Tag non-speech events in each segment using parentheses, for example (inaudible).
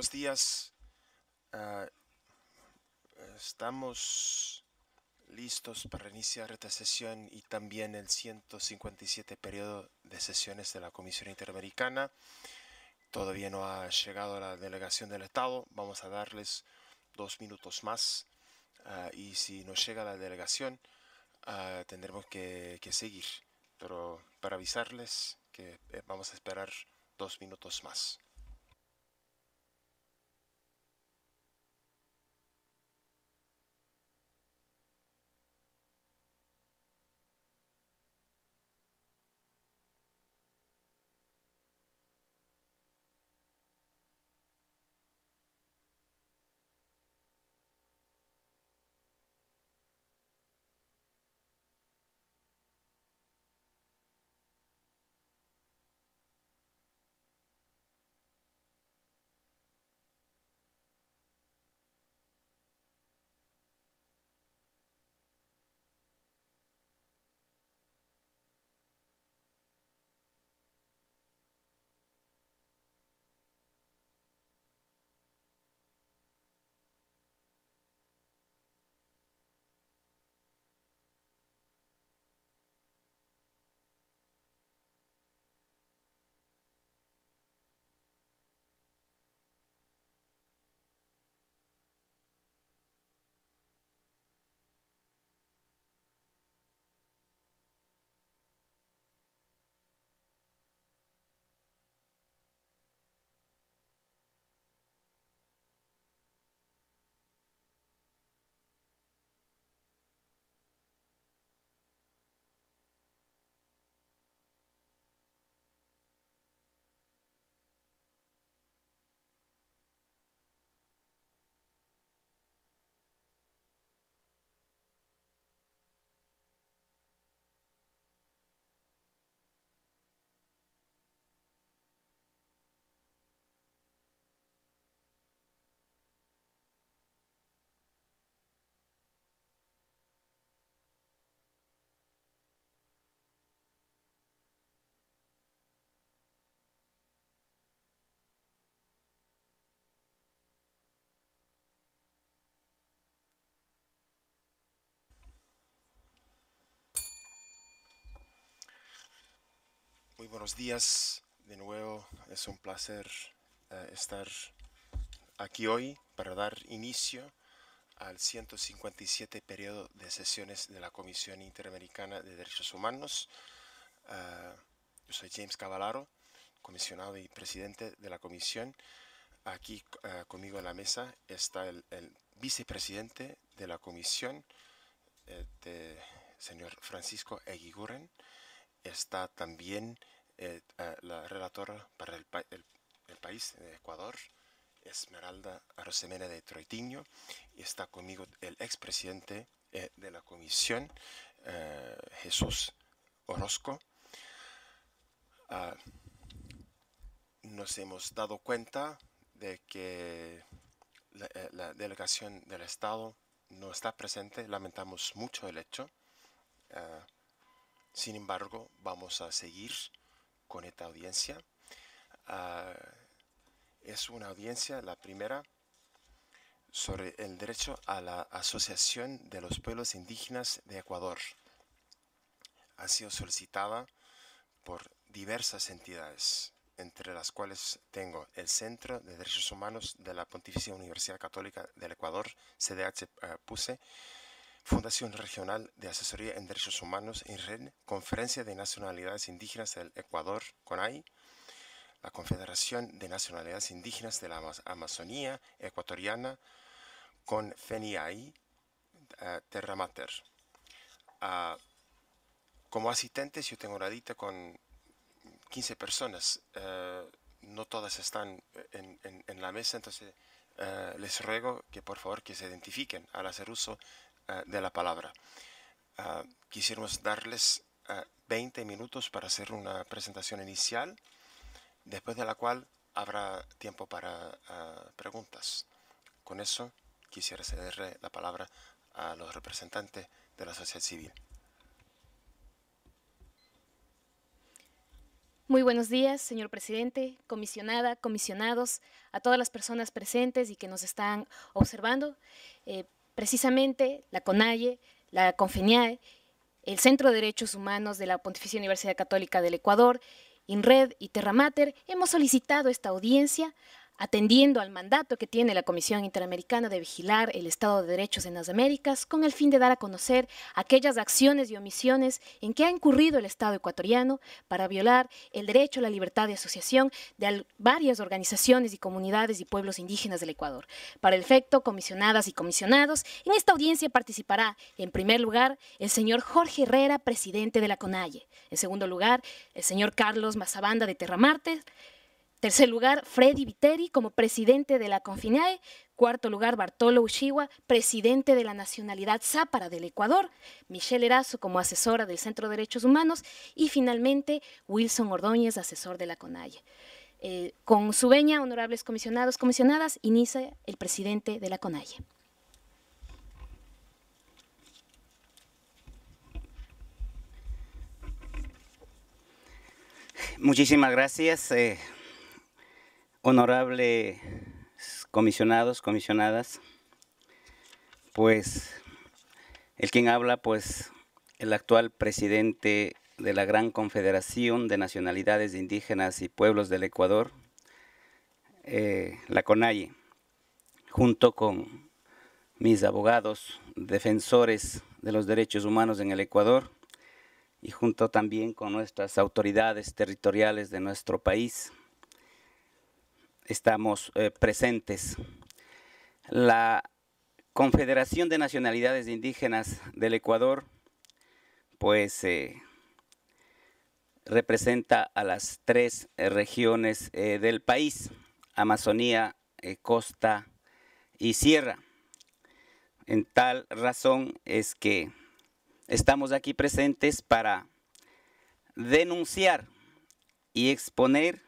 buenos días. Ah, estamos listos para iniciar esta sesión y también el 157 periodo de sesiones de la Comisión Interamericana. Todavía no ha llegado la delegación del Estado. Vamos a darles dos minutos más ah, y si no llega la delegación ah, tendremos que seguir. Pero para avisarles que eh, vamos a esperar dos minutos más. buenos días de nuevo. Es un placer eh, estar aquí hoy para dar inicio al 157 periodo de sesiones de la Comisión Interamericana de Derechos Humanos. Eh, yo soy James Cavalaro, comisionado y presidente de la Comisión. Aquí eh, conmigo en la mesa está el, vicepresidente de la Comisión, el señor Francisco Eguiguren. Está también eh, eh, la relatora para el, país de eh, Ecuador, Esmeralda Arosemena de Troitiño, y está conmigo el expresidente eh, de la comisión, Jesús Orozco. Ah, nos hemos dado cuenta de que la, delegación del Estado no está presente, lamentamos mucho el hecho. Ah, sin embargo, vamos a seguir con esta audiencia. Ah, es una audiencia, la primera, sobre el derecho a la Asociación de los Pueblos Indígenas de Ecuador. Ha sido solicitada por diversas entidades, entre las cuales tengo el Centro de Derechos Humanos de la Pontificia Universidad Católica del Ecuador, CDH eh, PUSE, Fundación Regional de Asesoría en Derechos Humanos en Conferencia de Nacionalidades Indígenas del Ecuador, CONAI, la Confederación de Nacionalidades Indígenas de la Amazonía Ecuatoriana, con eh, Terra Mater. Terramater. Ah, como asistentes yo tengo una con 15 personas, eh, no todas están en, en la mesa, entonces eh, les ruego que por favor que se identifiquen al hacer uso eh, de la palabra. quisieramos eh, quisiéramos darles 20 eh, minutos para hacer una presentación inicial, después de la cual habrá tiempo para preguntas. Con eso quisiera cederle la palabra a los representantes de la sociedad civil. Muy buenos días, señor presidente, comisionada, comisionados, a todas las personas presentes y que nos están observando. Precisamente la CONAIE, la CONFENIAE, el Centro de Derechos Humanos de la Pontificia Universidad Católica del Ecuador, INRED y Terramater, hemos solicitado esta audiencia atendiendo al mandato que tiene la Comisión Interamericana de vigilar el Estado de Derechos en las Américas con el fin de dar a conocer aquellas acciones y omisiones en que ha incurrido el Estado ecuatoriano para violar el derecho a la libertad de asociación de varias organizaciones y comunidades y pueblos indígenas del Ecuador. Para el efecto, comisionadas y comisionados, en esta audiencia participará, en primer lugar, el señor Jorge Herrera, presidente de la CONAIE. En segundo lugar, el señor Carlos Mazabanda de Terramarte, Tercer lugar, Freddy Viteri como presidente de la Confinae. Cuarto lugar, Bartolo Ushiwa, presidente de la Nacionalidad Zápara del Ecuador. Michelle Erazo como asesora del Centro de Derechos Humanos. Y finalmente, Wilson Ordóñez, asesor de la CONAIE. Eh, con su veña, honorables comisionados, comisionadas, inicia el presidente de la CONAIE. Muchísimas gracias. Eh, Honorable comisionados, comisionadas, pues el quien habla, pues el actual presidente de la Gran Confederación de Nacionalidades Indígenas y Pueblos del Ecuador, eh, la CONAI, junto con mis abogados, defensores de los derechos humanos en el Ecuador, y junto también con nuestras autoridades territoriales de nuestro país, estamos eh, presentes. La Confederación de Nacionalidades Indígenas del Ecuador, pues eh, representa a las tres eh, regiones del país, Amazonía, Costa y Sierra. En tal razón es que estamos aquí presentes para denunciar y exponer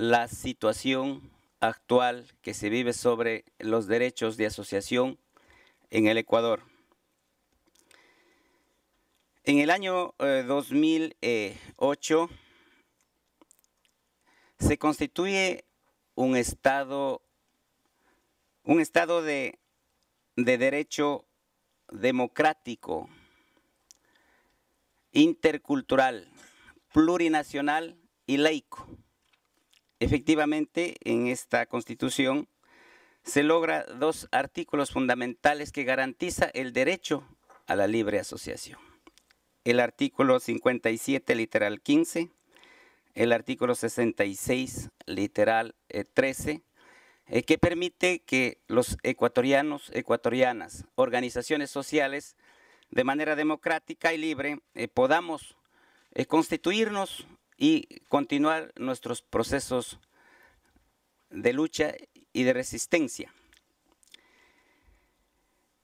la situación actual que se vive sobre los derechos de asociación en el Ecuador. En el año 2008 eh, se constituye un Estado, un estado de, de derecho democrático, intercultural, plurinacional y laico Efectivamente, en esta Constitución se logra dos artículos fundamentales que garantiza el derecho a la libre asociación. El artículo 57, literal 15, el artículo 66, literal 13, eh, eh, que permite que los ecuatorianos, ecuatorianas, organizaciones sociales, de manera democrática y libre, eh, podamos constituirnos y continuar nuestros procesos de lucha y de resistencia.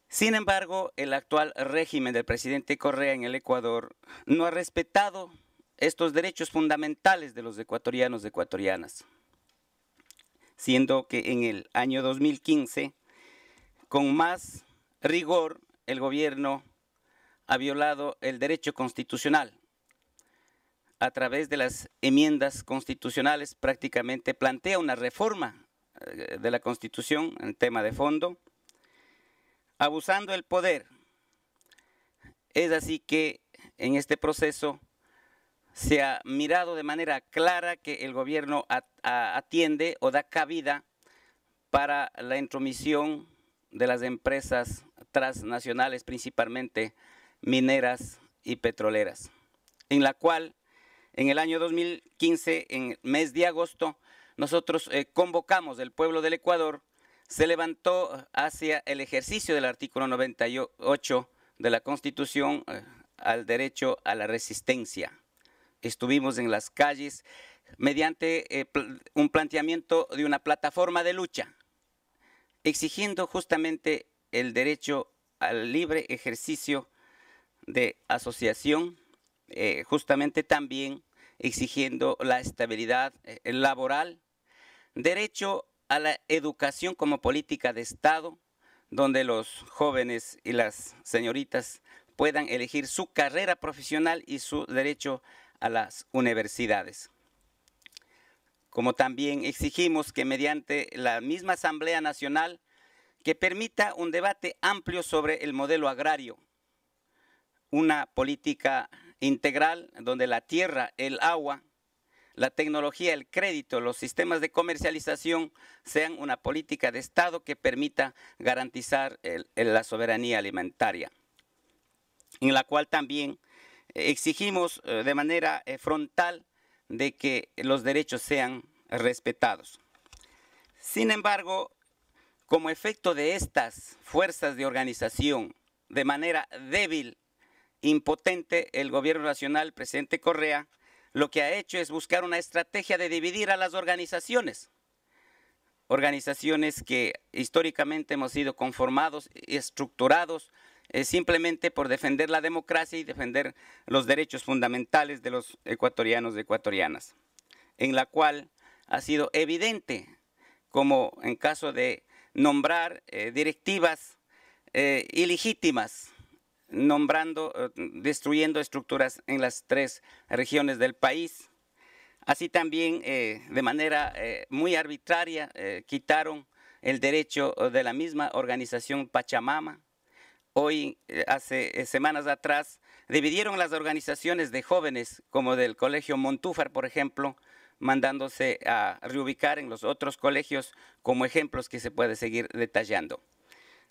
Sin embargo, el actual régimen del presidente Correa en el Ecuador no ha respetado estos derechos fundamentales de los ecuatorianos y ecuatorianas, siendo que en el año 2015, con más rigor, el gobierno ha violado el derecho constitucional a través de las enmiendas constitucionales prácticamente plantea una reforma eh, de la Constitución en tema de fondo, abusando el poder. Es así que en este proceso se ha mirado de manera clara que el gobierno atiende o da cabida para la intromisión de las empresas transnacionales, principalmente mineras y petroleras, en la cual en el año 2015, en mes de agosto, nosotros eh, convocamos el pueblo del Ecuador, se levantó hacia el ejercicio del artículo 98 de la Constitución eh, al derecho a la resistencia. Estuvimos en las calles mediante eh, un planteamiento de una plataforma de lucha, exigiendo justamente el derecho al libre ejercicio de asociación, justamente también exigiendo la estabilidad eh, laboral, derecho a la educación como política de Estado, donde los jóvenes y las señoritas puedan elegir su carrera profesional y su derecho a las universidades. Como también exigimos que mediante la misma Asamblea Nacional que permita un debate amplio sobre el modelo agrario, una política integral donde la tierra, el agua, la tecnología, el crédito, los sistemas de comercialización sean una política de Estado que permita garantizar la soberanía alimentaria, en la cual también eh, exigimos eh, de manera eh, frontal de que los derechos sean respetados. Sin embargo, como efecto de estas fuerzas de organización de manera débil Impotente, el gobierno nacional, presidente Correa, lo que ha hecho es buscar una estrategia de dividir a las organizaciones. Organizaciones que históricamente hemos sido conformados y estructurados eh, simplemente por defender la democracia y defender los derechos fundamentales de los ecuatorianos y ecuatorianas, en la cual ha sido evidente como en caso de nombrar eh, directivas eh, ilegítimas nombrando, eh, destruyendo estructuras en las tres regiones del país. Así también, eh, de manera eh, muy arbitraria, quitaron el derecho de la misma organización Pachamama. Hoy, hace semanas atrás, dividieron las organizaciones de jóvenes, como del Colegio Montúfar, por ejemplo, mandándose a reubicar en los otros colegios como ejemplos que se puede seguir detallando.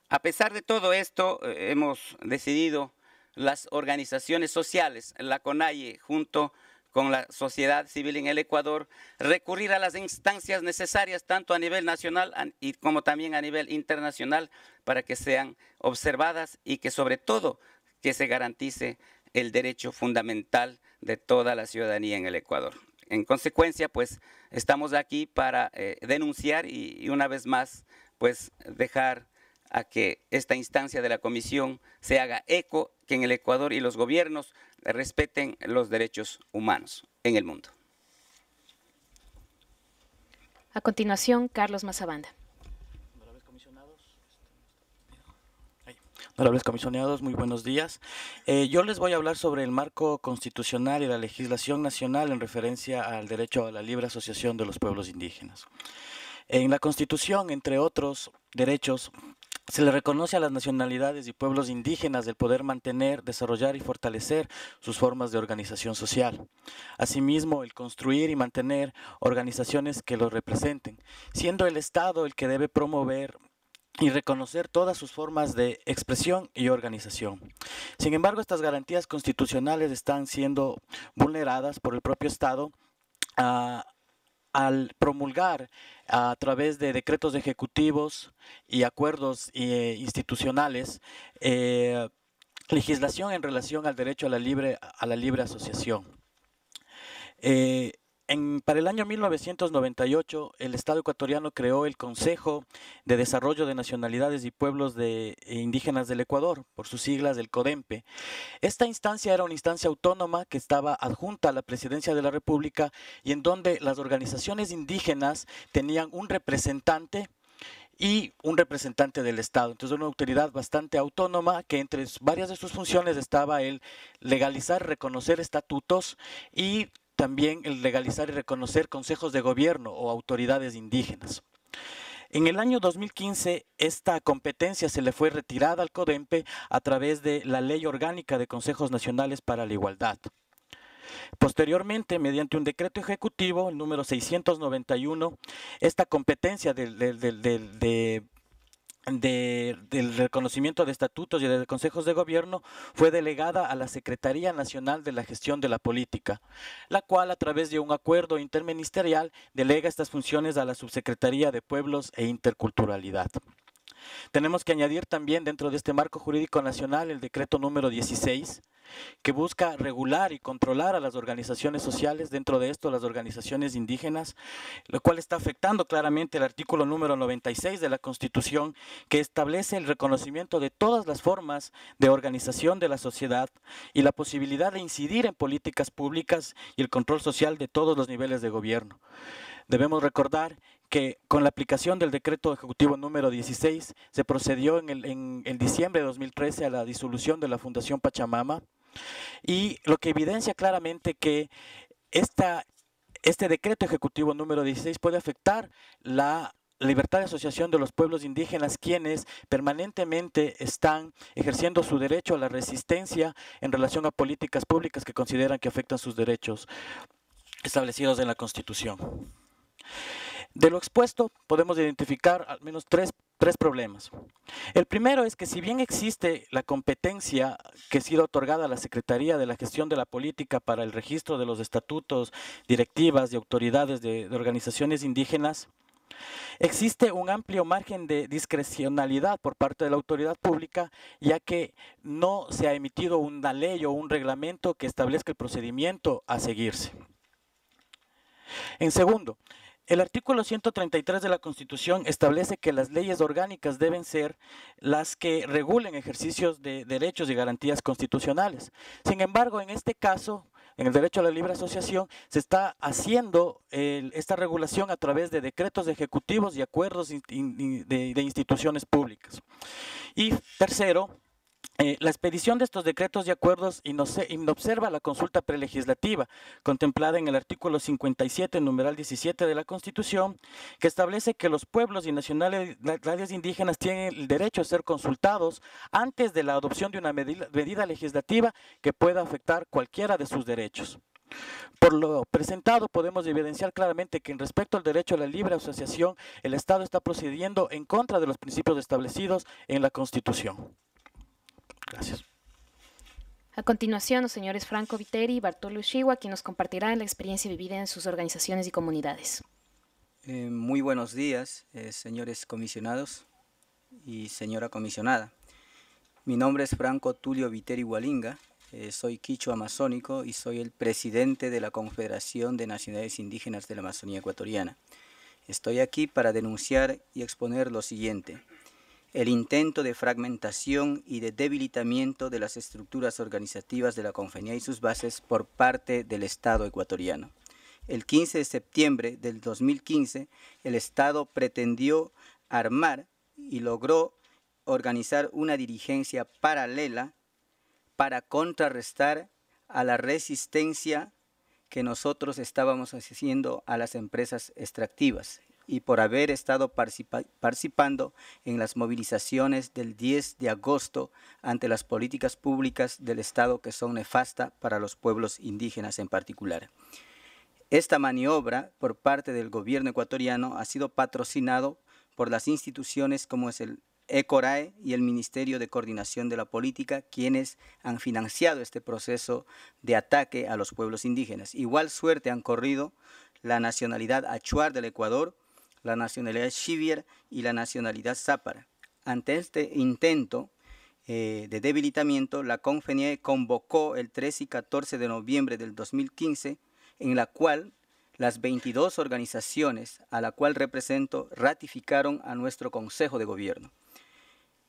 A pesar de todo esto, eh, hemos decidido las organizaciones sociales, la CONAIE, junto con la sociedad civil en el Ecuador, recurrir a las instancias necesarias, tanto a nivel nacional y como también a nivel internacional, para que sean observadas y que sobre todo que se garantice el derecho fundamental de toda la ciudadanía en el Ecuador. En consecuencia, pues estamos aquí para eh, denunciar y, y, una vez más, pues dejar a que esta instancia de la comisión se haga eco, que en el Ecuador y los gobiernos respeten los derechos humanos en el mundo. A continuación, Carlos Mazabanda. Honorables comisionados, muy buenos días. Eh, yo les voy a hablar sobre el marco constitucional y la legislación nacional en referencia al derecho a la libre asociación de los pueblos indígenas. En la Constitución, entre otros derechos, se le reconoce a las nacionalidades y pueblos indígenas el poder mantener, desarrollar y fortalecer sus formas de organización social. Asimismo, el construir y mantener organizaciones que los representen, siendo el Estado el que debe promover y reconocer todas sus formas de expresión y organización. Sin embargo, estas garantías constitucionales están siendo vulneradas por el propio Estado. a… Ah, al promulgar a través de decretos ejecutivos y acuerdos eh, institucionales eh, legislación en relación al derecho a la libre, a la libre asociación. Eh, para el año 1998, el Estado ecuatoriano creó el Consejo de Desarrollo de Nacionalidades y Pueblos de e Indígenas del Ecuador, por sus siglas del CODEMPE. Esta instancia era una instancia autónoma que estaba adjunta a la Presidencia de la República y en donde las organizaciones indígenas tenían un representante y un representante del Estado. Entonces, una autoridad bastante autónoma que entre varias de sus funciones estaba el legalizar, reconocer estatutos y también el legalizar y reconocer consejos de gobierno o autoridades indígenas. En el año 2015, esta competencia se le fue retirada al CODEMPE a través de la Ley Orgánica de Consejos Nacionales para la Igualdad. Posteriormente, mediante un decreto ejecutivo, el número 691, esta competencia de, de de, del reconocimiento de estatutos y de consejos de gobierno fue delegada a la Secretaría Nacional de la Gestión de la Política, la cual a través de un acuerdo interministerial delega estas funciones a la Subsecretaría de Pueblos e Interculturalidad. Tenemos que añadir también dentro de este marco jurídico nacional el decreto número 16, que busca regular y controlar a las organizaciones sociales, dentro de esto las organizaciones indígenas, lo cual está afectando claramente el artículo número 96 de la Constitución, que establece el reconocimiento de todas las formas de organización de la sociedad y la posibilidad de incidir en políticas públicas y el control social de todos los niveles de gobierno. Debemos recordar que con la aplicación del decreto ejecutivo número 16 se procedió en en diciembre de 2013 a la disolución de la Fundación Pachamama, y lo que evidencia claramente que esta, este decreto ejecutivo número 16 puede afectar la libertad de asociación de los pueblos indígenas, quienes permanentemente están ejerciendo su derecho a la resistencia en relación a políticas públicas que consideran que afectan sus derechos establecidos en la Constitución. De lo expuesto podemos identificar al menos tres, problemas. El primero es que si bien existe la competencia que ha sido otorgada a la Secretaría de la Gestión de la Política para el registro de los estatutos, directivas y autoridades de, de organizaciones indígenas, existe un amplio margen de discrecionalidad por parte de la autoridad pública, ya que no se ha emitido una ley o un reglamento que establezca el procedimiento a seguirse. En segundo, el artículo 133 de la Constitución establece que las leyes orgánicas deben ser las que regulen ejercicios de derechos y garantías constitucionales. Sin embargo, en este caso, en el derecho a la libre asociación, se está haciendo esta regulación a través de decretos ejecutivos y acuerdos de, de instituciones públicas. Y tercero, eh, la expedición de estos decretos y acuerdos inobserva la consulta prelegislativa contemplada en el artículo 57, numeral 17 de la Constitución, que establece que los pueblos y nacionalidades indígenas tienen el derecho a ser consultados antes de la adopción de una medida, medida legislativa que pueda afectar cualquiera de sus derechos. Por lo presentado, podemos evidenciar claramente que en respecto al derecho a la libre asociación, el Estado está procediendo en contra de los principios establecidos en la Constitución. Gracias. A continuación, los señores Franco Viteri y Bartolo Ushiwa, quienes nos compartirán la experiencia vivida en sus organizaciones y comunidades. Eh, muy buenos días, eh, señores comisionados y señora comisionada. Mi nombre es Franco Tulio Viteri Hualinga, eh, soy quicho amazónico y soy el presidente de la Confederación de Nacionalidades Indígenas de la Amazonía Ecuatoriana. Estoy aquí para denunciar y exponer lo siguiente el intento de fragmentación y de debilitamiento de las estructuras organizativas de la Confenia y sus bases por parte del Estado ecuatoriano. El 15 de septiembre del 2015, el Estado pretendió armar y logró organizar una dirigencia paralela para contrarrestar a la resistencia que nosotros estábamos haciendo a las empresas extractivas y por haber estado participando en las movilizaciones del 10 de agosto ante las políticas públicas del Estado que son nefastas para los pueblos indígenas en particular. Esta maniobra por parte del gobierno ecuatoriano ha sido patrocinado por las instituciones como es el ECORAE y el Ministerio de Coordinación de la Política, quienes han financiado este proceso de ataque a los pueblos indígenas. Igual suerte han corrido la nacionalidad achuar del Ecuador, la nacionalidad Shivier y la nacionalidad Zápara. Ante este intento eh, de debilitamiento, la CONFENIE convocó el 13 y 14 de noviembre del 2015, en la cual las 22 organizaciones a la cual represento ratificaron a nuestro Consejo de Gobierno.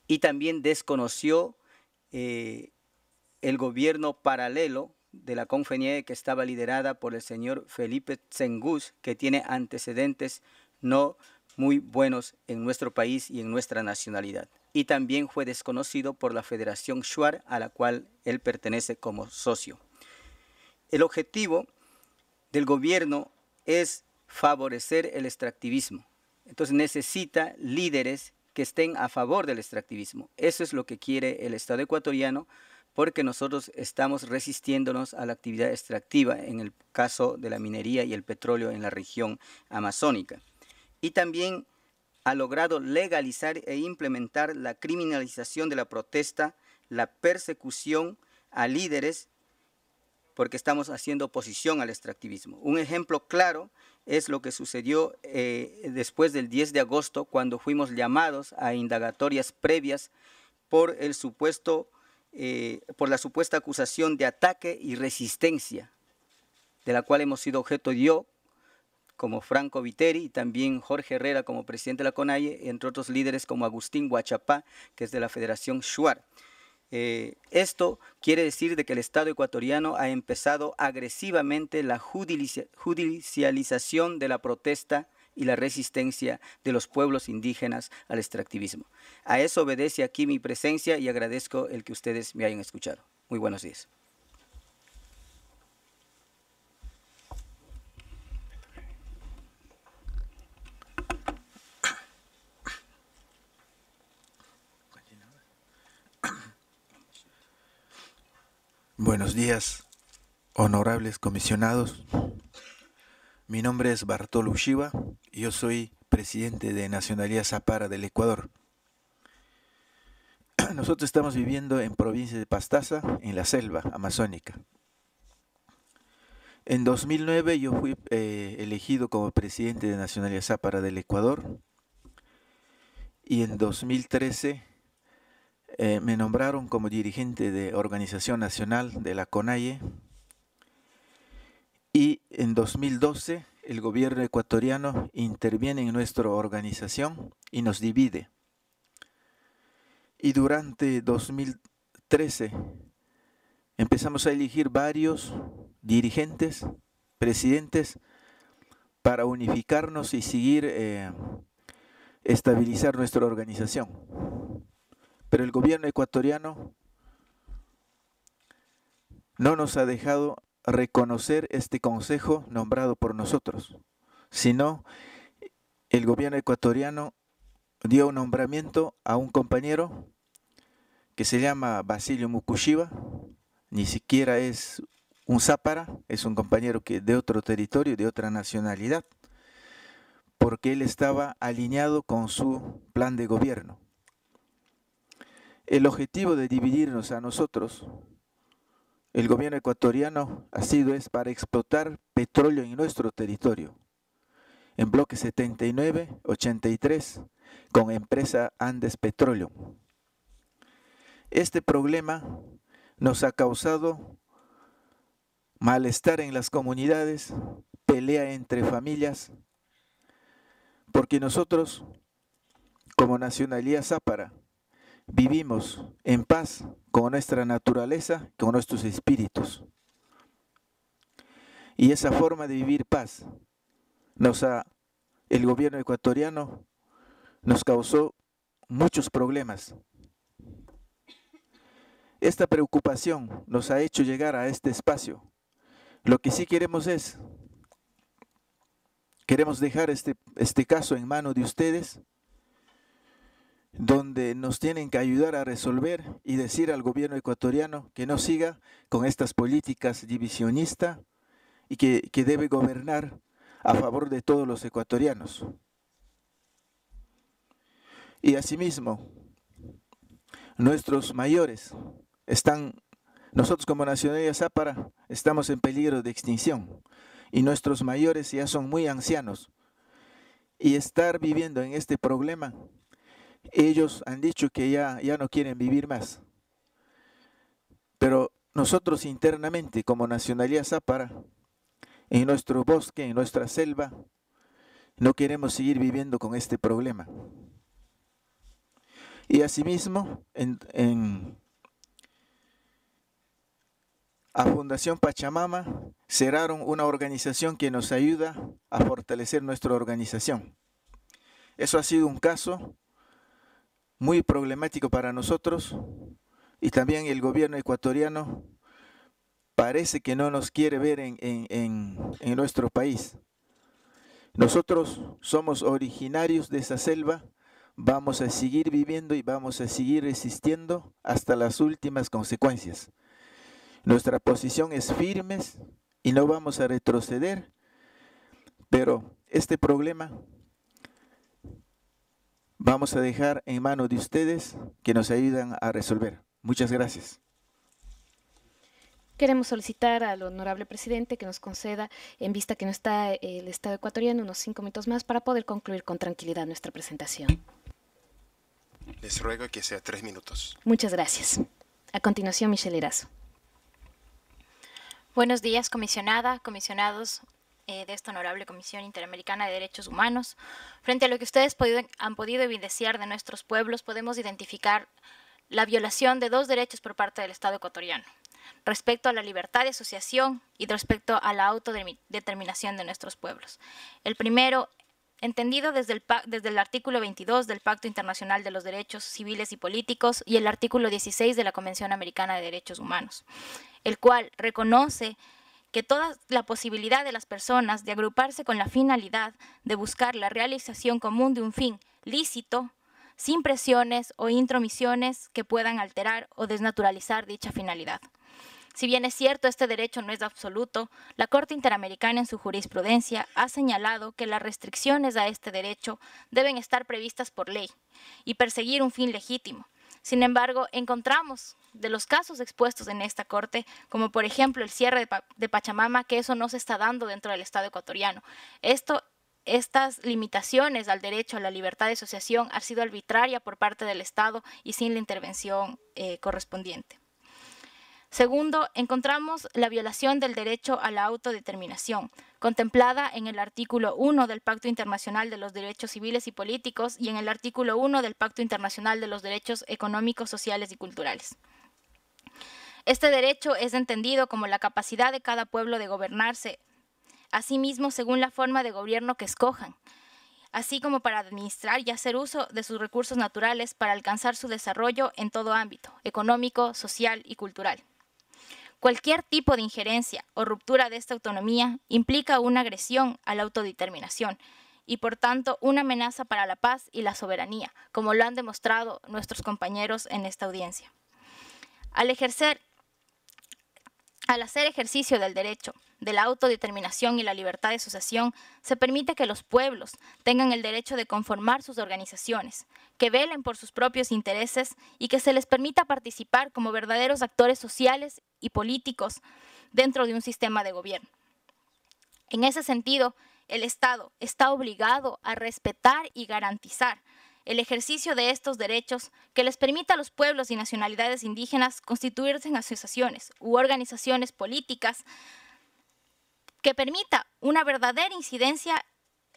Y también desconoció eh, el gobierno paralelo de la CONFENIE que estaba liderada por el señor Felipe Zengus que tiene antecedentes no muy buenos en nuestro país y en nuestra nacionalidad. Y también fue desconocido por la Federación Shuar a la cual él pertenece como socio. El objetivo del gobierno es favorecer el extractivismo. Entonces necesita líderes que estén a favor del extractivismo. Eso es lo que quiere el Estado ecuatoriano porque nosotros estamos resistiéndonos a la actividad extractiva en el caso de la minería y el petróleo en la región amazónica y también ha logrado legalizar e implementar la criminalización de la protesta, la persecución a líderes, porque estamos haciendo oposición al extractivismo. Un ejemplo claro es lo que sucedió eh, después del 10 de agosto, cuando fuimos llamados a indagatorias previas por, el supuesto, eh, por la supuesta acusación de ataque y resistencia, de la cual hemos sido objeto yo como Franco Viteri y también Jorge Herrera como presidente de la CONAIE, entre otros líderes como Agustín Huachapá, que es de la Federación Shuar. Eh, esto quiere decir de que el Estado ecuatoriano ha empezado agresivamente la judicialización de la protesta y la resistencia de los pueblos indígenas al extractivismo. A eso obedece aquí mi presencia y agradezco el que ustedes me hayan escuchado. Muy buenos días. Buenos días, honorables comisionados. Mi nombre es Bartolo Ushiba y yo soy presidente de Nacionalidad Zapara del Ecuador. (clears throat) Nosotros estamos viviendo en provincia de Pastaza, en la selva amazónica. En 2009 yo fui eh, elegido como presidente de Nacionalidad Zapara del Ecuador y en 2013 eh, me nombraron como dirigente de Organización Nacional de la CONAIE y en 2012 el gobierno ecuatoriano interviene en nuestra organización y nos divide. Y durante 2013 empezamos a elegir varios dirigentes, presidentes, para unificarnos y seguir eh, estabilizar nuestra organización pero el gobierno ecuatoriano no nos ha dejado reconocer este consejo nombrado por nosotros, sino el gobierno ecuatoriano dio un nombramiento a un compañero que se llama Basilio Mukushiba, ni siquiera es un zápara, es un compañero que de otro territorio, de otra nacionalidad, porque él estaba alineado con su plan de gobierno el objetivo de dividirnos a nosotros, el gobierno ecuatoriano, ha sido es para explotar petróleo en nuestro territorio, en bloque 79-83, con empresa Andes Petróleo. Este problema nos ha causado malestar en las comunidades, pelea entre familias, porque nosotros, como nacionalidad zápara, vivimos en paz con nuestra naturaleza, con nuestros espíritus. Y esa forma de vivir paz nos ha, el gobierno ecuatoriano nos causó muchos problemas. Esta preocupación nos ha hecho llegar a este espacio. Lo que sí queremos es, queremos dejar este, este caso en mano de ustedes donde nos tienen que ayudar a resolver y decir al gobierno ecuatoriano que no siga con estas políticas divisionistas y que, debe gobernar a favor de todos los ecuatorianos. Y asimismo, nuestros mayores están, nosotros como Nacionalidad Zápara estamos en peligro de extinción y nuestros mayores ya son muy ancianos. Y estar viviendo en este problema ellos han dicho que ya, no quieren vivir más. Pero nosotros internamente, como nacionalidad zápara, en nuestro bosque, en nuestra selva, no queremos seguir viviendo con este problema. Y asimismo, a Fundación Pachamama cerraron una organización que nos ayuda a fortalecer nuestra organización. Eso ha sido un caso muy problemático para nosotros y también el gobierno ecuatoriano parece que no nos quiere ver en, en, nuestro país. Nosotros somos originarios de esa selva, vamos a seguir viviendo y vamos a seguir resistiendo hasta las últimas consecuencias. Nuestra posición es firme y no vamos a retroceder, pero este problema vamos a dejar en manos de ustedes que nos ayudan a resolver. Muchas gracias. Queremos solicitar al honorable presidente que nos conceda, en vista que no está eh, el Estado ecuatoriano, unos cinco minutos más para poder concluir con tranquilidad nuestra presentación. Les ruego que sea tres minutos. Muchas gracias. A continuación, Michelle Erazo. Buenos días, comisionada, comisionados, eh, de esta Honorable Comisión Interamericana de Derechos Humanos. Frente a lo que ustedes han podido evidenciar de nuestros pueblos, podemos identificar la violación de dos derechos por parte del Estado ecuatoriano, respecto a la libertad de asociación y respecto a la autodeterminación de nuestros pueblos. El primero, entendido desde el, desde el artículo 22 del Pacto Internacional de los Derechos Civiles y Políticos y el artículo 16 de la Convención Americana de Derechos Humanos, el cual reconoce que toda la posibilidad de las personas de agruparse con la finalidad de buscar la realización común de un fin lícito, sin presiones o intromisiones que puedan alterar o desnaturalizar dicha finalidad. Si bien es cierto este derecho no es absoluto, la Corte Interamericana en su jurisprudencia ha señalado que las restricciones a este derecho deben estar previstas por ley y perseguir un fin legítimo, sin embargo, encontramos de los casos expuestos en esta corte, como por ejemplo el cierre de, Pachamama, que eso no se está dando dentro del Estado ecuatoriano. estas limitaciones al derecho a la libertad de asociación han sido arbitraria por parte del Estado y sin la intervención eh, correspondiente. Segundo, encontramos la violación del derecho a la autodeterminación, contemplada en el artículo 1 del Pacto Internacional de los Derechos Civiles y Políticos y en el artículo 1 del Pacto Internacional de los Derechos Económicos, Sociales y Culturales. Este derecho es entendido como la capacidad de cada pueblo de gobernarse, mismo según la forma de gobierno que escojan, así como para administrar y hacer uso de sus recursos naturales para alcanzar su desarrollo en todo ámbito, económico, social y cultural. Cualquier tipo de injerencia o ruptura de esta autonomía implica una agresión a la autodeterminación y por tanto una amenaza para la paz y la soberanía, como lo han demostrado nuestros compañeros en esta audiencia. Al ejercer al hacer ejercicio del derecho, de la autodeterminación y la libertad de asociación, se permite que los pueblos tengan el derecho de conformar sus organizaciones, que velen por sus propios intereses y que se les permita participar como verdaderos actores sociales y políticos dentro de un sistema de gobierno. En ese sentido, el Estado está obligado a respetar y garantizar el ejercicio de estos derechos que les permita a los pueblos y nacionalidades indígenas constituirse en asociaciones u organizaciones políticas que permita una verdadera incidencia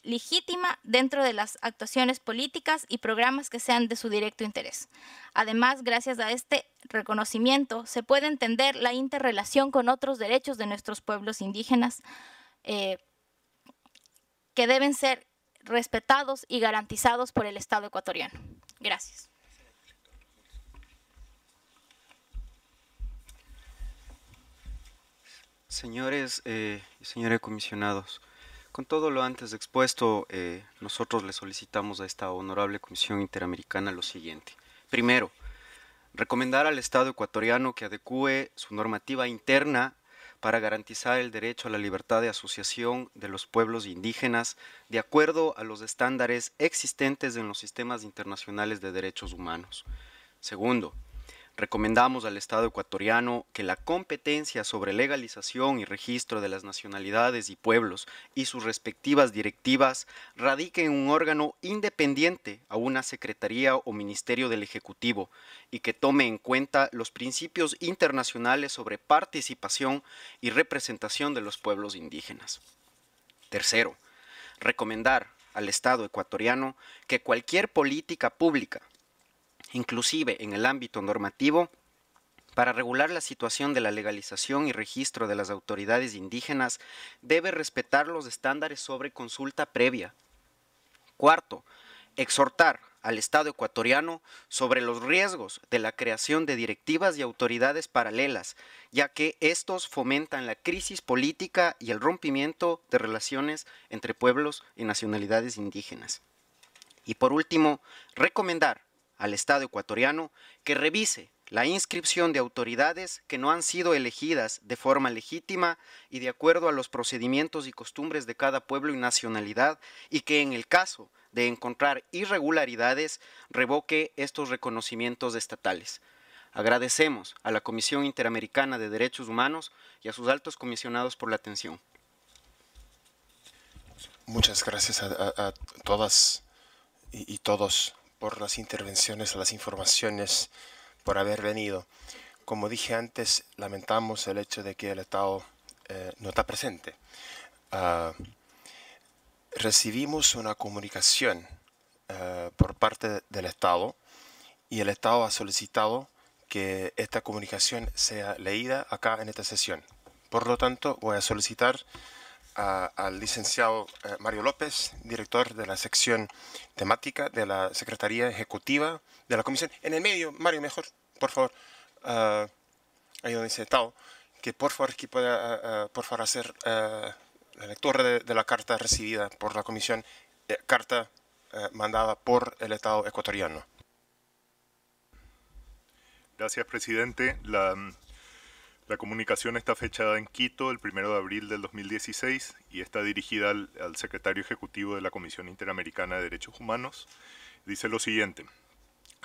legítima dentro de las actuaciones políticas y programas que sean de su directo interés. Además, gracias a este reconocimiento, se puede entender la interrelación con otros derechos de nuestros pueblos indígenas eh, que deben ser respetados y garantizados por el Estado ecuatoriano. Gracias. Señores y eh, señores comisionados, con todo lo antes expuesto, eh, nosotros le solicitamos a esta honorable Comisión Interamericana lo siguiente. Primero, recomendar al Estado ecuatoriano que adecue su normativa interna para garantizar el derecho a la libertad de asociación de los pueblos indígenas de acuerdo a los estándares existentes en los sistemas internacionales de derechos humanos. Segundo, Recomendamos al Estado ecuatoriano que la competencia sobre legalización y registro de las nacionalidades y pueblos y sus respectivas directivas radique en un órgano independiente a una Secretaría o Ministerio del Ejecutivo y que tome en cuenta los principios internacionales sobre participación y representación de los pueblos indígenas. Tercero, recomendar al Estado ecuatoriano que cualquier política pública inclusive en el ámbito normativo, para regular la situación de la legalización y registro de las autoridades indígenas, debe respetar los estándares sobre consulta previa. Cuarto, exhortar al Estado ecuatoriano sobre los riesgos de la creación de directivas y autoridades paralelas, ya que estos fomentan la crisis política y el rompimiento de relaciones entre pueblos y nacionalidades indígenas. Y por último, recomendar al Estado ecuatoriano que revise la inscripción de autoridades que no han sido elegidas de forma legítima y de acuerdo a los procedimientos y costumbres de cada pueblo y nacionalidad y que en el caso de encontrar irregularidades revoque estos reconocimientos estatales. Agradecemos a la Comisión Interamericana de Derechos Humanos y a sus altos comisionados por la atención. Muchas gracias a, todas y todos por las intervenciones, las informaciones, por haber venido. Como dije antes, lamentamos el hecho de que el Estado eh, no está presente. Ah, recibimos una comunicación eh, por parte del Estado y el Estado ha solicitado que esta comunicación sea leída acá en esta sesión. Por lo tanto, voy a solicitar al licenciado eh, Mario López, director de la sección temática de la Secretaría Ejecutiva de la Comisión. En el medio, Mario, mejor, por favor, eh, ahí donde dice Tao, que por favor, que pueda, eh, por favor, hacer la lectura de, la carta recibida por la Comisión, carta mandada por el Estado ecuatoriano. Gracias, presidente. La mm, la comunicación está fechada en Quito el 1 de abril del 2016 y está dirigida al, secretario ejecutivo de la Comisión Interamericana de Derechos Humanos. Dice lo siguiente.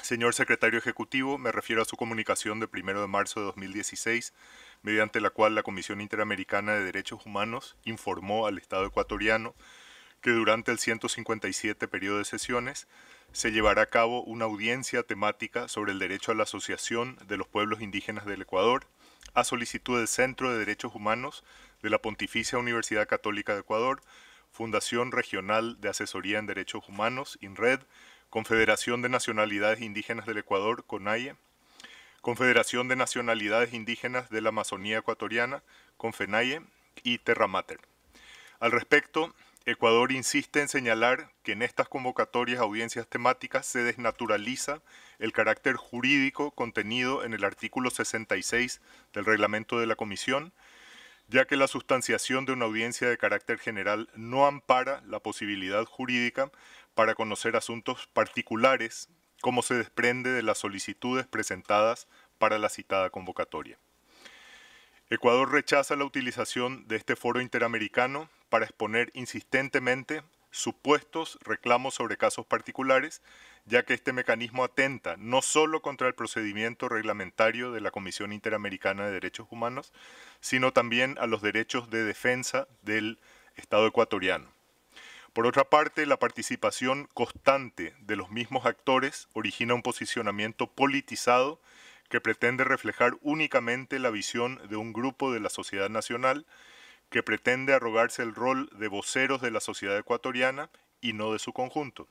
Señor secretario ejecutivo, me refiero a su comunicación de 1 de marzo de 2016, mediante la cual la Comisión Interamericana de Derechos Humanos informó al Estado ecuatoriano que durante el 157 periodo de sesiones se llevará a cabo una audiencia temática sobre el derecho a la asociación de los pueblos indígenas del Ecuador a solicitud del Centro de Derechos Humanos de la Pontificia Universidad Católica de Ecuador, Fundación Regional de Asesoría en Derechos Humanos, INRED, Confederación de Nacionalidades Indígenas del Ecuador, CONAIE, Confederación de Nacionalidades Indígenas de la Amazonía Ecuatoriana, CONFENAIE, y Terramater. Al respecto, Ecuador insiste en señalar que en estas convocatorias a audiencias temáticas se desnaturaliza el carácter jurídico contenido en el artículo 66 del reglamento de la Comisión, ya que la sustanciación de una audiencia de carácter general no ampara la posibilidad jurídica para conocer asuntos particulares como se desprende de las solicitudes presentadas para la citada convocatoria. Ecuador rechaza la utilización de este foro interamericano para exponer insistentemente supuestos reclamos sobre casos particulares, ya que este mecanismo atenta no solo contra el procedimiento reglamentario de la Comisión Interamericana de Derechos Humanos, sino también a los derechos de defensa del Estado ecuatoriano. Por otra parte, la participación constante de los mismos actores origina un posicionamiento politizado que pretende reflejar únicamente la visión de un grupo de la sociedad nacional que pretende arrogarse el rol de voceros de la sociedad ecuatoriana y no de su conjunto.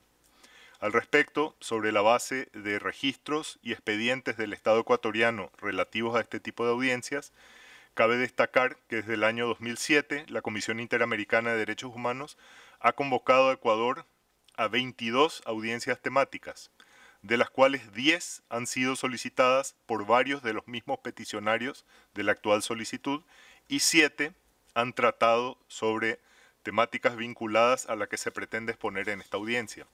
Al respecto, sobre la base de registros y expedientes del Estado ecuatoriano relativos a este tipo de audiencias, cabe destacar que desde el año 2007 la Comisión Interamericana de Derechos Humanos ha convocado a Ecuador a 22 audiencias temáticas, de las cuales 10 han sido solicitadas por varios de los mismos peticionarios de la actual solicitud y 7 han tratado sobre temáticas vinculadas a la que se pretende exponer en esta audiencia.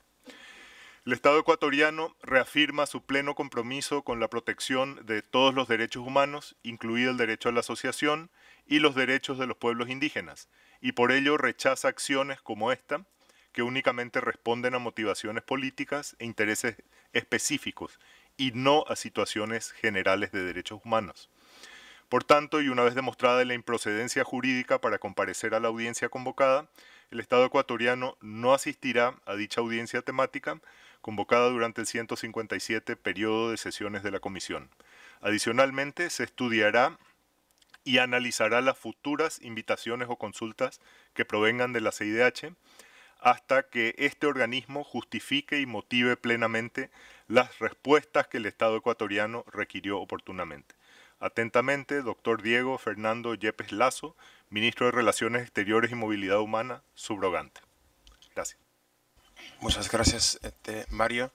El Estado ecuatoriano reafirma su pleno compromiso con la protección de todos los derechos humanos, incluido el derecho a la asociación y los derechos de los pueblos indígenas, y por ello rechaza acciones como esta, que únicamente responden a motivaciones políticas e intereses específicos, y no a situaciones generales de derechos humanos. Por tanto, y una vez demostrada la improcedencia jurídica para comparecer a la audiencia convocada, el Estado ecuatoriano no asistirá a dicha audiencia temática convocada durante el 157 periodo de sesiones de la Comisión. Adicionalmente, se estudiará y analizará las futuras invitaciones o consultas que provengan de la CIDH hasta que este organismo justifique y motive plenamente las respuestas que el Estado ecuatoriano requirió oportunamente. Atentamente, doctor Diego Fernando Yepes Lazo, ministro de Relaciones Exteriores y Movilidad Humana, subrogante. Gracias. Muchas gracias, este, Mario.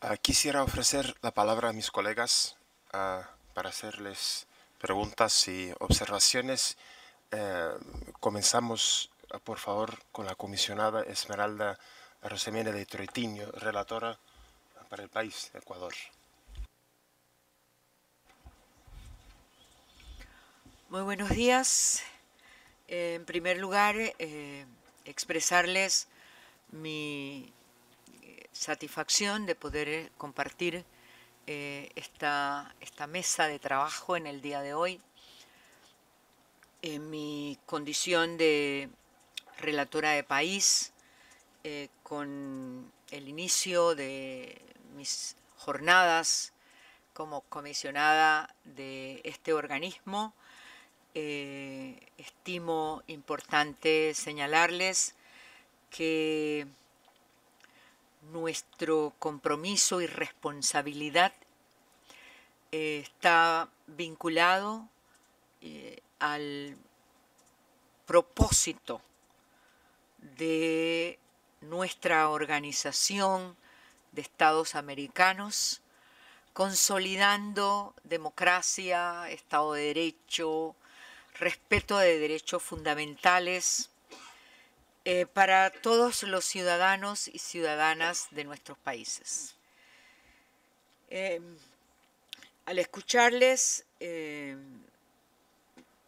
Ah, quisiera ofrecer la palabra a mis colegas ah, para hacerles preguntas y observaciones. Eh, comenzamos, ah, por favor, con la comisionada Esmeralda Rosemena de Troitiño, relatora para el país, Ecuador. Muy buenos días. Eh, en primer lugar, eh, expresarles mi eh, satisfacción de poder compartir esta, mesa de trabajo en el día de hoy. En mi condición de relatora de país, con el inicio de mis jornadas como comisionada de este organismo, eh, estimo importante señalarles que nuestro compromiso y responsabilidad eh, está vinculado eh, al propósito de nuestra organización de Estados Americanos, consolidando democracia, Estado de Derecho, respeto de derechos fundamentales eh, para todos los ciudadanos y ciudadanas de nuestros países. Eh, al escucharles, eh,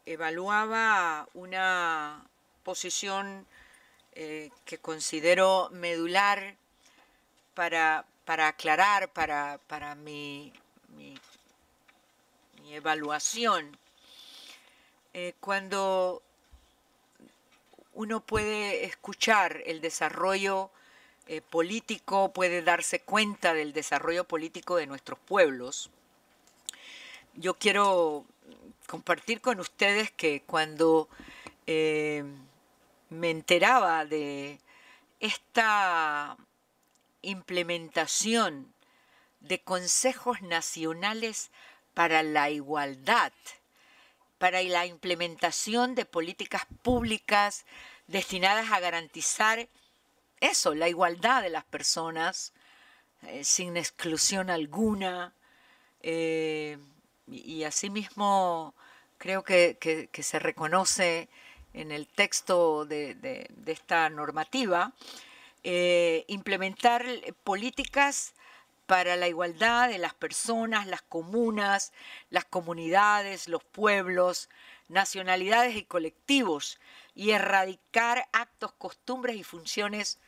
evaluaba una posición que considero medular para, aclarar, para, para mi evaluación eh, cuando uno puede escuchar el desarrollo eh, político, puede darse cuenta del desarrollo político de nuestros pueblos, yo quiero compartir con ustedes que cuando eh, me enteraba de esta implementación de consejos nacionales para la igualdad para la implementación de políticas públicas destinadas a garantizar eso, la igualdad de las personas, eh, sin exclusión alguna. Eh, y, asimismo creo que, se reconoce en el texto de, esta normativa eh, implementar políticas para la igualdad de las personas, las comunas, las comunidades, los pueblos, nacionalidades y colectivos, y erradicar actos, costumbres y funciones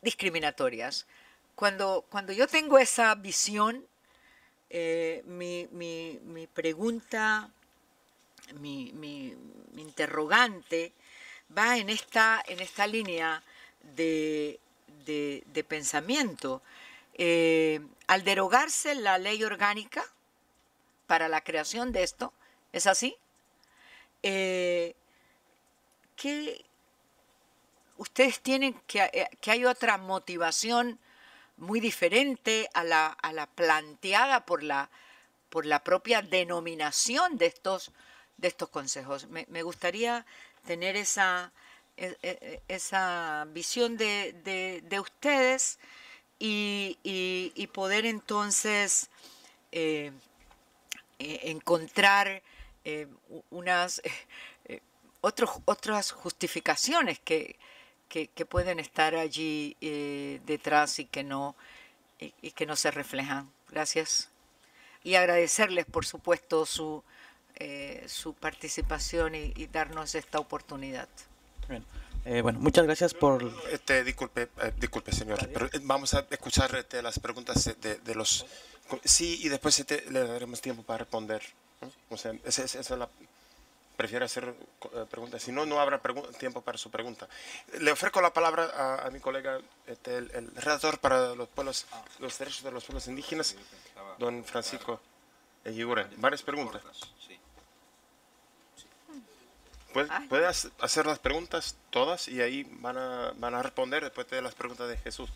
discriminatorias. Cuando, cuando yo tengo esa visión, eh, mi, pregunta, mi, mi, interrogante va en esta, en esta línea de de, pensamiento. Eh, al derogarse la ley orgánica para la creación de esto, ¿es así? Eh, ustedes tienen que, eh, que, hay otra motivación muy diferente a la, planteada por la, por la propia denominación de estos, de estos consejos. me gustaría tener esa, e, e, e, esa visión de, de, ustedes y, poder entonces eh, eh, encontrar eh, unas otros, otras justificaciones que, que, pueden estar allí detrás y que no y, que no se reflejan. Gracias. Y agradecerles, por supuesto, su, su participación y darnos esta oportunidad. Eh, bueno, muchas gracias por... Este, disculpe, eh, disculpe, señor, pero eh, vamos a escuchar este, las preguntas de, los... Sí, y después este, le daremos tiempo para responder. O sea, esa, es la... Prefiero hacer preguntas, si no, no habrá tiempo para su pregunta. Le ofrezco la palabra a, mi colega, este, el, redactor para los pueblos, los derechos de los pueblos indígenas, don Francisco Eguigure. Varias preguntas. Puedes, hacer las preguntas todas y ahí van a, van a responder después de las preguntas de Jesús.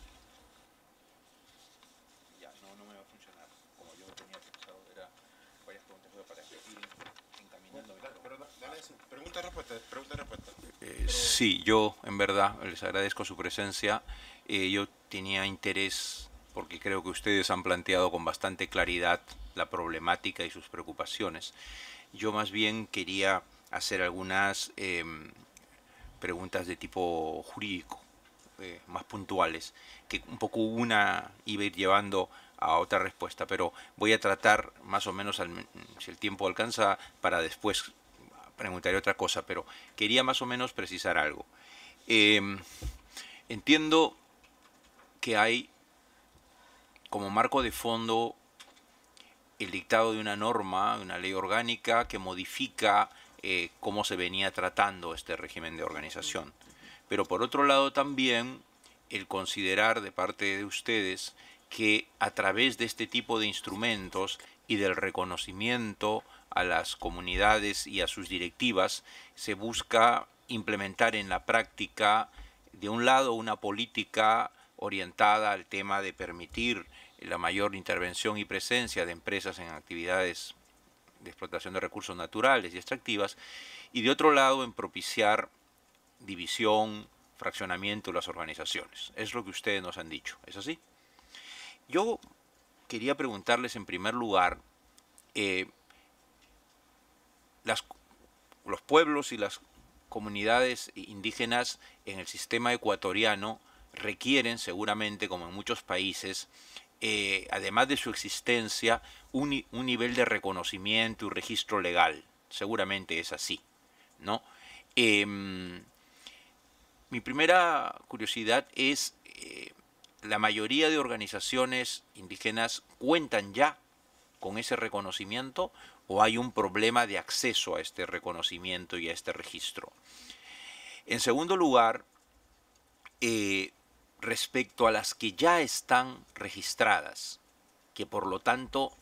sí, yo en verdad les agradezco su presencia. Eh, yo tenía interés porque creo que ustedes han planteado con bastante claridad la problemática y sus preocupaciones. Yo más bien quería hacer algunas em, preguntas de tipo jurídico, eh, más puntuales, que un poco una iba a ir llevando a otra respuesta, pero voy a tratar más o menos, si el tiempo alcanza, para después preguntaré otra cosa, pero quería más o menos precisar algo. Em, entiendo que hay como marco de fondo el dictado de una norma, una ley orgánica que modifica eh, cómo se venía tratando este régimen de organización. Pero por otro lado también el considerar de parte de ustedes que a través de este tipo de instrumentos y del reconocimiento a las comunidades y a sus directivas se busca implementar en la práctica, de un lado, una política orientada al tema de permitir la mayor intervención y presencia de empresas en actividades de explotación de recursos naturales y extractivas, y de otro lado en propiciar división, fraccionamiento de las organizaciones. Es lo que ustedes nos han dicho, ¿es así? Yo quería preguntarles en primer lugar, eh, los pueblos y las comunidades indígenas en el sistema ecuatoriano requieren seguramente, como en muchos países, eh, además de su existencia, un, nivel de reconocimiento y registro legal. Seguramente es así, ¿no? Em, mi primera curiosidad es, eh, la mayoría de organizaciones indígenas cuentan ya con ese reconocimiento o hay un problema de acceso a este reconocimiento y a este registro. En segundo lugar, eh, respecto a las que ya están registradas, que por lo tanto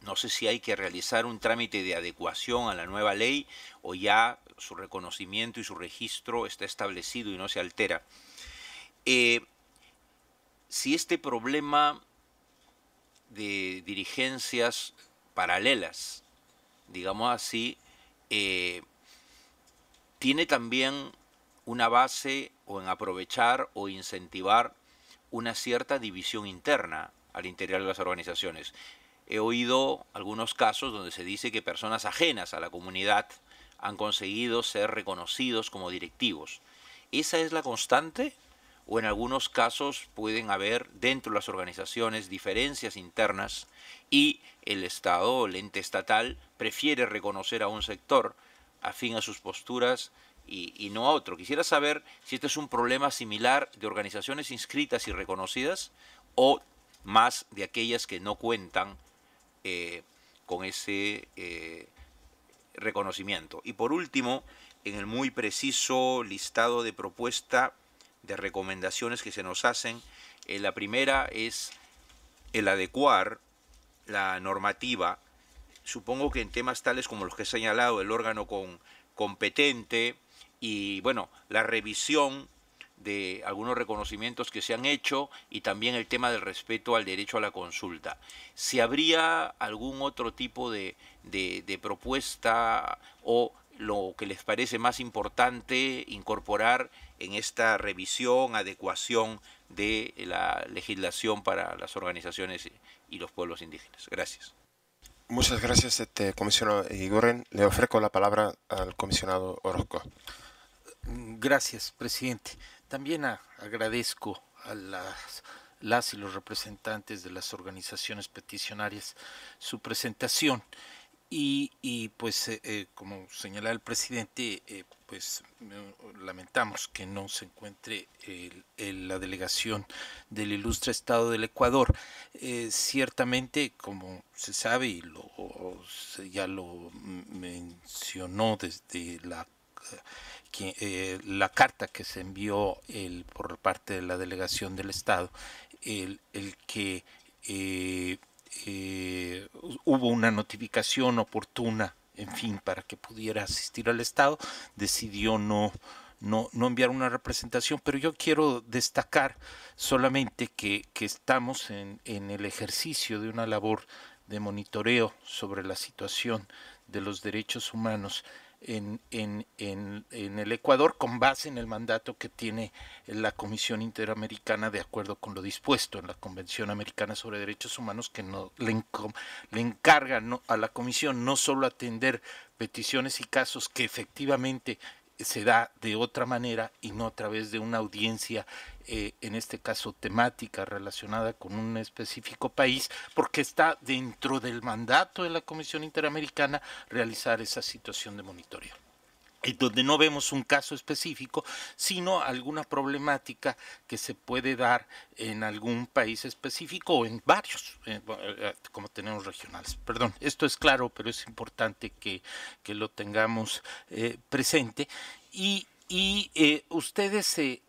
no sé si hay que realizar un trámite de adecuación a la nueva ley o ya su reconocimiento y su registro está establecido y no se altera. Eh, si este problema de dirigencias paralelas, digamos así, eh, tiene también una base o en aprovechar o incentivar una cierta división interna al interior de las organizaciones. He oído algunos casos donde se dice que personas ajenas a la comunidad han conseguido ser reconocidos como directivos. ¿Esa es la constante? ¿O en algunos casos pueden haber dentro de las organizaciones diferencias internas y el Estado, o el ente estatal, prefiere reconocer a un sector afín a sus posturas y, no a otro. Quisiera saber si este es un problema similar de organizaciones inscritas y reconocidas o más de aquellas que no cuentan eh, con ese eh, reconocimiento. Y por último, en el muy preciso listado de propuesta de recomendaciones que se nos hacen, eh, la primera es el adecuar la normativa, supongo que en temas tales como los que he señalado, el órgano competente, y bueno, la revisión de algunos reconocimientos que se han hecho y también el tema del respeto al derecho a la consulta. Si habría algún otro tipo de, propuesta o lo que les parece más importante incorporar en esta revisión, adecuación de la legislación para las organizaciones y los pueblos indígenas. Gracias. Muchas gracias, este, comisionado Igorren. Le ofrezco la palabra al comisionado Orozco. Gracias, presidente. También agradezco a las, las y los representantes de las organizaciones peticionarias su presentación. Y, pues, eh, eh, como señala el presidente, eh, pues lamentamos que no se encuentre el, la delegación del ilustre Estado del Ecuador. ciertamente, como se sabe y lo, ya lo mencionó desde la eh, la carta que se envió el, por parte de la delegación del Estado, el, que eh, eh, hubo una notificación oportuna, en fin, para que pudiera asistir al Estado, decidió no, no, enviar una representación, pero yo quiero destacar solamente que, estamos en, en el ejercicio de una labor de monitoreo sobre la situación de los derechos humanos en, en, en, en, el Ecuador con base en el mandato que tiene la Comisión Interamericana de acuerdo con lo dispuesto en la Convención Americana sobre Derechos Humanos que no, le, encarga a la Comisión no solo atender peticiones y casos que efectivamente se da de otra manera y no a través de una audiencia, eh, en este caso temática, relacionada con un específico país, porque está dentro del mandato de la Comisión Interamericana realizar esa situación de monitoreo donde no vemos un caso específico, sino alguna problemática que se puede dar en algún país específico o en varios, eh, eh, eh, como tenemos regionales. Perdón, esto es claro, pero es importante que, lo tengamos presente. Y, ustedes se,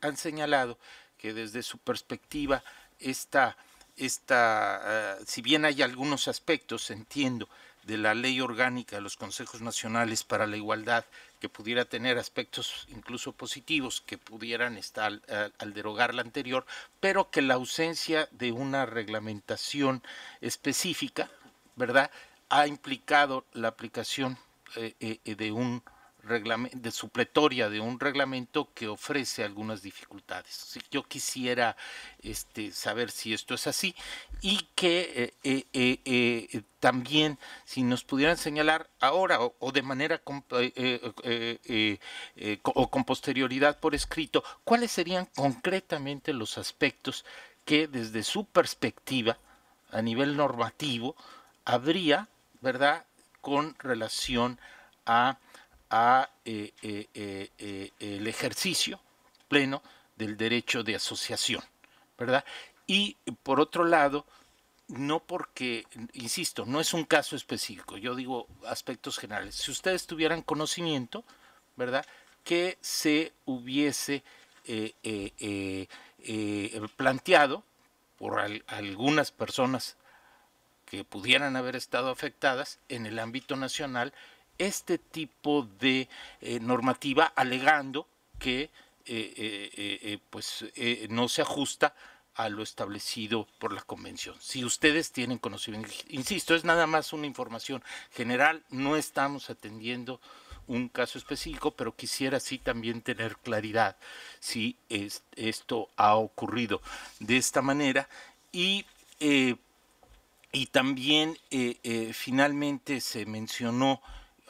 han señalado que desde su perspectiva, esta, esta ah, si bien hay algunos aspectos, entiendo, de la ley orgánica de los consejos nacionales para la igualdad, que pudiera tener aspectos incluso positivos que pudieran estar eh, al, derogar la anterior, pero que la ausencia de una reglamentación específica, ¿verdad?, ha implicado la aplicación eh, eh, de un de supletoria de un reglamento que ofrece algunas dificultades. si yo quisiera este, saber si esto es así y que eh, eh, eh, también si nos pudieran señalar ahora o, de manera o con posterioridad por escrito, cuáles serían concretamente los aspectos que desde su perspectiva a nivel normativo habría, ¿verdad?, con relación a a eh, eh, eh, el ejercicio pleno del derecho de asociación, ¿verdad? Y por otro lado, no porque, insisto, no es un caso específico, yo digo aspectos generales. Si ustedes tuvieran conocimiento, ¿verdad? Que se hubiese planteado por algunas personas que pudieran haber estado afectadas en el ámbito nacional este tipo de eh, normativa alegando que eh, eh, pues, no se ajusta a lo establecido por la convención. Si ustedes tienen conocimiento, insisto, es nada más una información general, no estamos atendiendo un caso específico, pero quisiera sí también tener claridad si esto ha ocurrido de esta manera y, y también finalmente se mencionó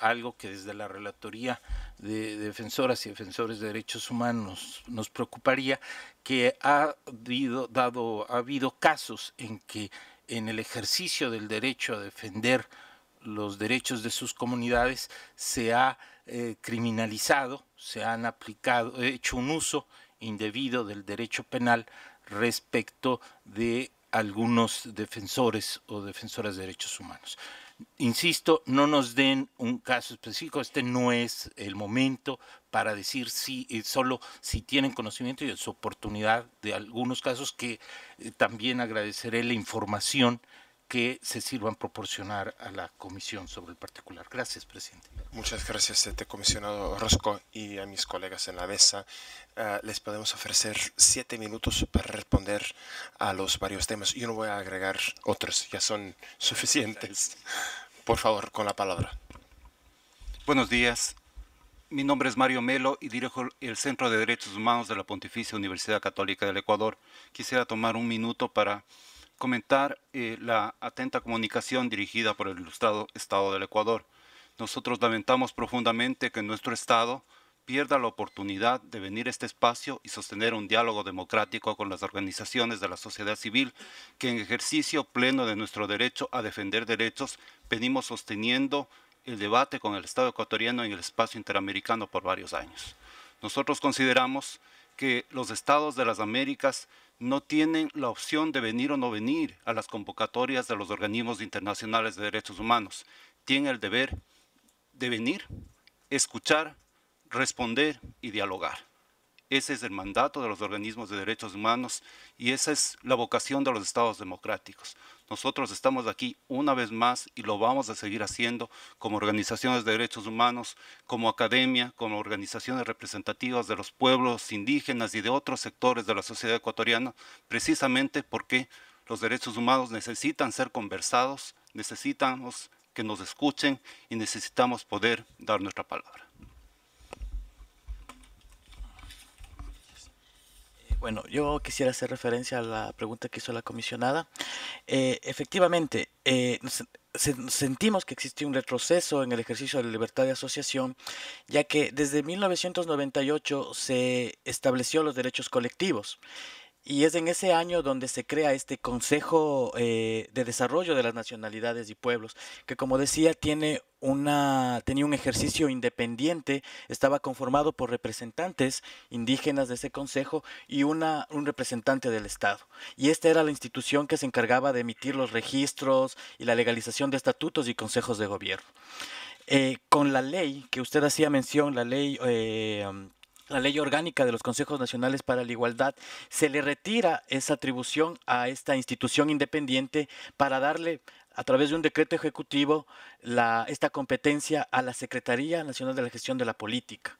algo que desde la Relatoría de Defensoras y Defensores de Derechos Humanos nos preocuparía, que ha habido, casos en que en el ejercicio del derecho a defender los derechos de sus comunidades se ha eh, criminalizado, se han aplicado, hecho un uso indebido del derecho penal respecto de algunos defensores o defensoras de derechos humanos insisto, no nos den un caso específico, este no es el momento para decir si eh, solo si tienen conocimiento y es oportunidad de algunos casos que eh, también agradeceré la información que se sirvan proporcionar a la Comisión sobre el particular. Gracias, presidente. Muchas gracias, este comisionado Rosco y a mis colegas en la mesa. Ah, les podemos ofrecer siete minutos para responder a los varios temas. Yo no voy a agregar otros, ya son suficientes. Por favor, con la palabra. Buenos días. Mi nombre es Mario Melo y dirijo el Centro de Derechos Humanos de la Pontificia Universidad Católica del Ecuador. Quisiera tomar un minuto para comentar eh, la atenta comunicación dirigida por el ilustrado Estado del Ecuador. Nosotros lamentamos profundamente que nuestro Estado pierda la oportunidad de venir a este espacio y sostener un diálogo democrático con las organizaciones de la sociedad civil que en ejercicio pleno de nuestro derecho a defender derechos venimos sosteniendo el debate con el Estado ecuatoriano en el espacio interamericano por varios años. Nosotros consideramos que los estados de las Américas no tienen la opción de venir o no venir a las convocatorias de los organismos internacionales de derechos humanos. Tienen el deber de venir, escuchar, responder y dialogar. Ese es el mandato de los organismos de derechos humanos y esa es la vocación de los estados democráticos. Nosotros estamos aquí una vez más y lo vamos a seguir haciendo como organizaciones de derechos humanos, como academia, como organizaciones representativas de los pueblos indígenas y de otros sectores de la sociedad ecuatoriana, precisamente porque los derechos humanos necesitan ser conversados, necesitamos que nos escuchen y necesitamos poder dar nuestra palabra. Bueno, yo quisiera hacer referencia a la pregunta que hizo la comisionada. Eh, efectivamente, eh, sentimos que existe un retroceso en el ejercicio de la libertad de asociación, ya que desde 1998 se estableció los derechos colectivos y es en ese año donde se crea este Consejo eh, de Desarrollo de las Nacionalidades y Pueblos, que como decía tiene una, tenía un ejercicio independiente, estaba conformado por representantes indígenas de ese consejo y una, un representante del Estado. Y esta era la institución que se encargaba de emitir los registros y la legalización de estatutos y consejos de gobierno. Eh, con la ley que usted hacía mención, la ley... Eh, la ley orgánica de los Consejos Nacionales para la Igualdad, se le retira esa atribución a esta institución independiente para darle a través de un decreto ejecutivo la, esta competencia a la Secretaría Nacional de la Gestión de la Política.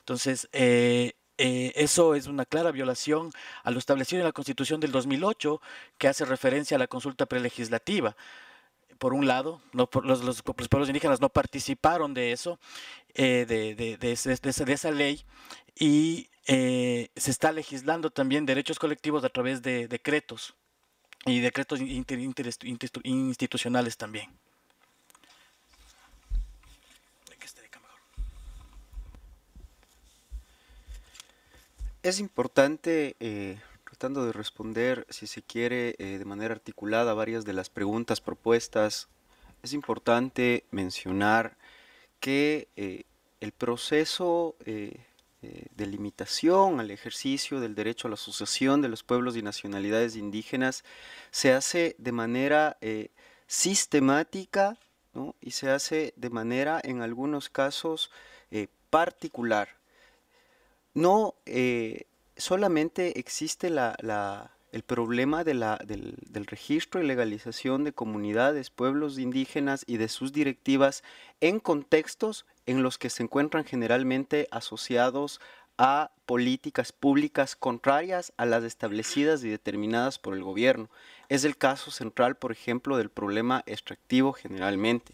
Entonces, eh, eh, eso es una clara violación a lo establecido en la Constitución del 2008, que hace referencia a la consulta prelegislativa por un lado, los, pueblos indígenas no participaron de eso, eh, de, de, esa ley, y eh, se está legislando también derechos colectivos a través de decretos y decretos institucionales también. Es importante eh, tratando de responder, si se quiere, eh, de manera articulada varias de las preguntas propuestas. Es importante mencionar que eh, el proceso eh, de limitación al ejercicio del derecho a la asociación de los pueblos y nacionalidades indígenas se hace de manera sistemática y se hace de manera, en algunos casos, particular. No solamente existe el problema del, registro y legalización de comunidades, pueblos indígenas y de sus directivas en contextos en los que se encuentran generalmente asociados a políticas públicas contrarias a las establecidas y determinadas por el gobierno. Es el caso central, por ejemplo, del problema extractivo generalmente.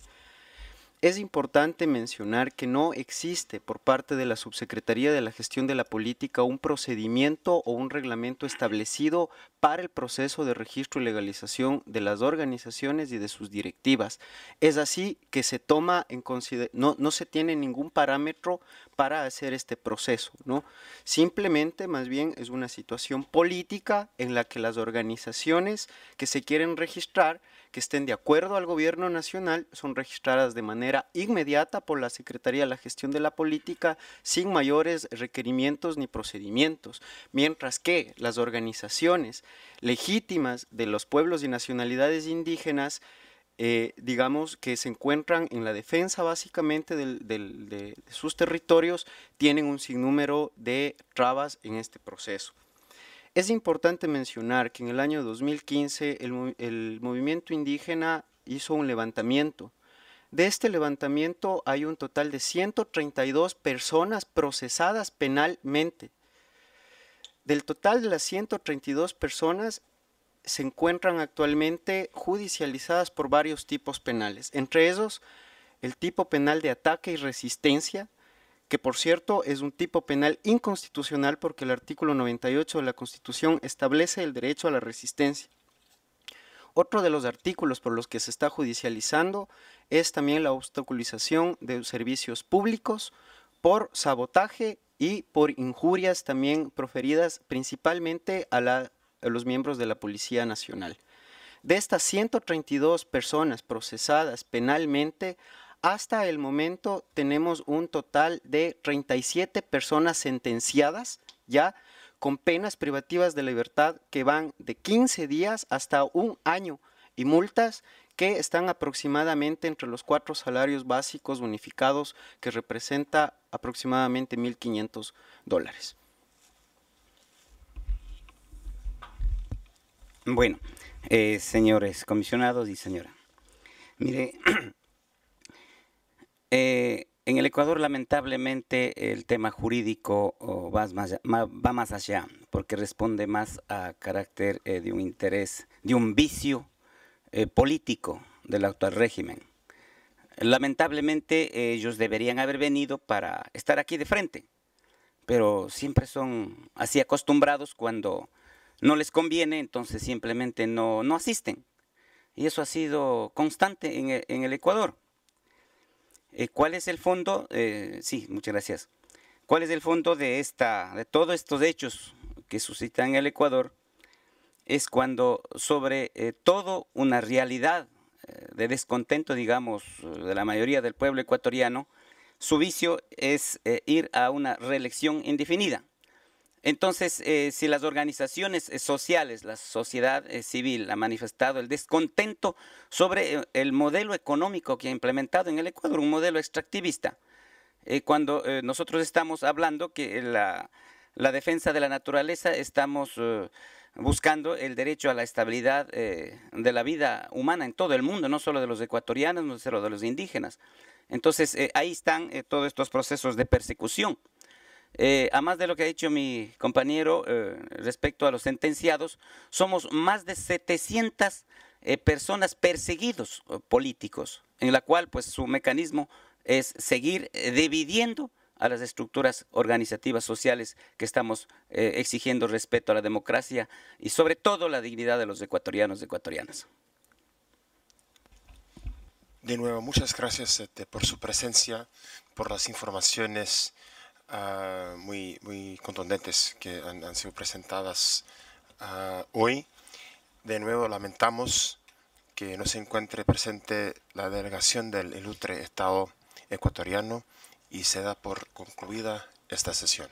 Es importante mencionar que no existe por parte de la Subsecretaría de la Gestión de la Política un procedimiento o un reglamento establecido para el proceso de registro y legalización de las organizaciones y de sus directivas. Es así que se toma en consideración, no, se tiene ningún parámetro para hacer este proceso, ¿no? Simplemente, más bien, es una situación política en la que las organizaciones que se quieren registrar que estén de acuerdo al gobierno nacional son registradas de manera inmediata por la Secretaría de la Gestión de la Política sin mayores requerimientos ni procedimientos, mientras que las organizaciones legítimas de los pueblos y nacionalidades indígenas eh, digamos, que se encuentran en la defensa básicamente de sus territorios, tienen un sinnúmero de trabas en este proceso. Es importante mencionar que en el año 2015 el, movimiento indígena hizo un levantamiento. De este levantamiento hay un total de 132 personas procesadas penalmente. Del total de las 132 personas, se encuentran actualmente judicializadas por varios tipos penales, entre esos el tipo penal de ataque y resistencia, que por cierto es un tipo penal inconstitucional porque el artículo 98 de la Constitución establece el derecho a la resistencia. Otro de los artículos por los que se está judicializando es también la obstaculización de servicios públicos por sabotaje y por injurias también proferidas principalmente a, los miembros de la Policía Nacional. De estas 132 personas procesadas penalmente, hasta el momento tenemos un total de 37 personas sentenciadas ya con penas privativas de libertad que van de 15 días hasta un año y multas que están aproximadamente entre los cuatro salarios básicos unificados que representa aproximadamente 1.500 dólares. Bueno, eh, señores comisionados y señora, mire, (clears throat) Eh, en el Ecuador, lamentablemente, el tema jurídico va más, allá, porque responde más a carácter eh, de un interés, de un vicio eh, político del actual régimen. Lamentablemente, ellos deberían haber venido para estar aquí de frente, pero siempre son así acostumbrados cuando no les conviene, entonces simplemente no, no asisten. Y eso ha sido constante en el Ecuador. Eh, ¿Cuál es el fondo? Eh, sí, muchas gracias. ¿Cuál es el fondo de, esta, de todos estos hechos que suscitan el Ecuador? Es cuando sobre eh, todo una realidad de descontento, digamos, de la mayoría del pueblo ecuatoriano, su vicio es ir a una reelección indefinida. Entonces, eh, si las organizaciones eh, sociales, la sociedad eh, civil ha manifestado el descontento sobre el modelo económico que ha implementado en el Ecuador, un modelo extractivista, cuando nosotros estamos hablando que la, la, defensa de la naturaleza estamos buscando el derecho a la estabilidad de la vida humana en todo el mundo, no solo de los ecuatorianos, no solo de los indígenas. Entonces, ahí están todos estos procesos de persecución. Eh, a más de lo que ha dicho mi compañero eh, respecto a los sentenciados, somos más de 700 eh, personas perseguidos políticos, en la cual pues su mecanismo es seguir dividiendo a las estructuras organizativas sociales que estamos exigiendo respeto a la democracia y sobre todo la dignidad de los ecuatorianos y ecuatorianas. De nuevo, muchas gracias este, por su presencia, por las informaciones Ah, muy, muy contundentes que han, sido presentadas ah, hoy. De nuevo lamentamos que no se encuentre presente la delegación del ilustre Estado ecuatoriano y se da por concluida esta sesión.